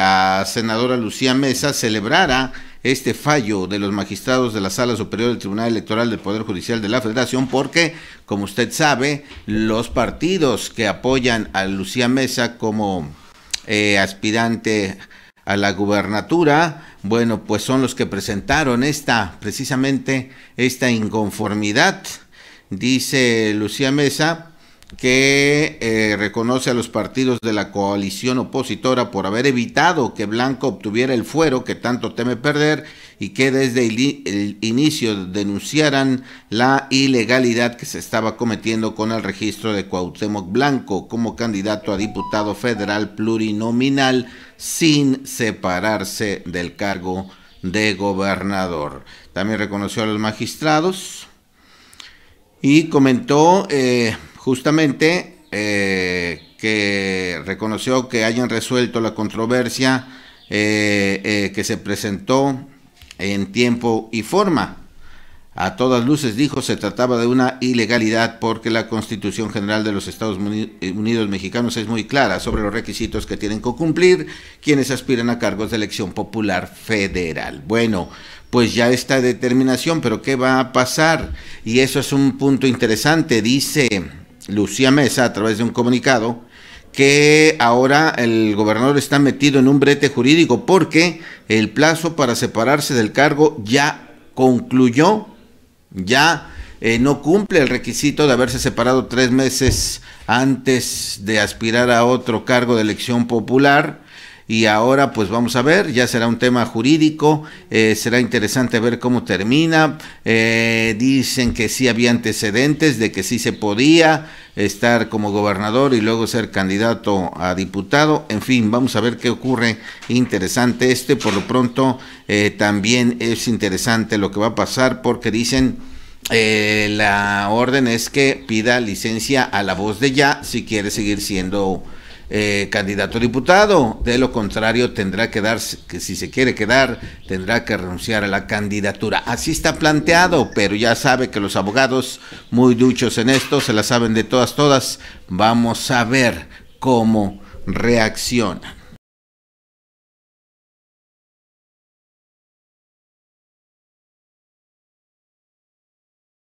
la senadora Lucía Mesa celebrara este fallo de los magistrados de la Sala Superior del Tribunal Electoral del Poder Judicial de la Federación, porque, como usted sabe, los partidos que apoyan a Lucía Mesa como eh, aspirante a la gubernatura, bueno, pues son los que presentaron esta, precisamente, esta inconformidad. Dice Lucía Mesa, que eh, reconoce a los partidos de la coalición opositora por haber evitado que Blanco obtuviera el fuero que tanto teme perder y que desde el inicio denunciaran la ilegalidad que se estaba cometiendo con el registro de Cuauhtémoc Blanco como candidato a diputado federal plurinominal sin separarse del cargo de gobernador. También reconoció a los magistrados y comentó... Eh, justamente eh, que reconoció que hayan resuelto la controversia eh, eh, que se presentó en tiempo y forma. A todas luces dijo se trataba de una ilegalidad porque la Constitución General de los Estados Unidos Mexicanos es muy clara sobre los requisitos que tienen que cumplir quienes aspiran a cargos de elección popular federal. Bueno, pues ya está determinación, pero ¿qué va a pasar? Y eso es un punto interesante, dice Lucía Mesa, a través de un comunicado, que ahora el gobernador está metido en un brete jurídico porque el plazo para separarse del cargo ya concluyó, ya eh, no cumple el requisito de haberse separado tres meses antes de aspirar a otro cargo de elección popular y ahora pues vamos a ver, ya será un tema jurídico, eh, será interesante ver cómo termina, eh, dicen que sí había antecedentes de que sí se podía estar como gobernador y luego ser candidato a diputado, en fin, vamos a ver qué ocurre, interesante este, por lo pronto eh, también es interesante lo que va a pasar porque dicen... la orden es que pida licencia a la voz de ya si quiere seguir siendo eh, candidato a diputado. De lo contrario, tendrá que dar, que si se quiere quedar, tendrá que renunciar a la candidatura. Así está planteado, pero ya sabe que los abogados, muy duchos en esto, se la saben de todas, todas. Vamos a ver cómo reaccionan.